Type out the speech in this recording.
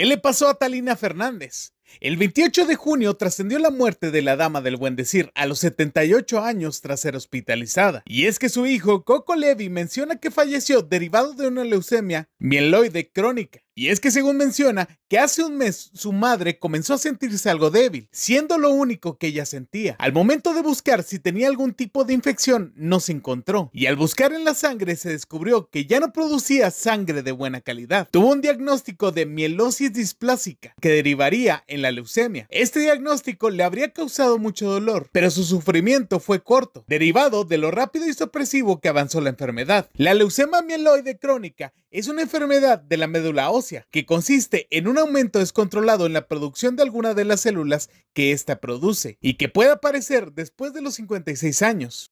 ¿Qué le pasó a Talina Fernández? El 28 de junio trascendió la muerte de la dama del buen decir a los 78 años tras ser hospitalizada. Y es que su hijo, Coco Levi, menciona que falleció derivado de una leucemia mieloide crónica. Y es que según menciona, que hace un mes su madre comenzó a sentirse algo débil, siendo lo único que ella sentía. Al momento de buscar si tenía algún tipo de infección, no se encontró. Y al buscar en la sangre se descubrió que ya no producía sangre de buena calidad. Tuvo un diagnóstico de mielosis displásica, que derivaría en la leucemia. Este diagnóstico le habría causado mucho dolor, pero su sufrimiento fue corto, derivado de lo rápido y sorpresivo que avanzó la enfermedad. La leucemia mieloide crónica es una enfermedad de la médula ósea que consiste en un aumento descontrolado en la producción de alguna de las células que ésta produce y que puede aparecer después de los 56 años.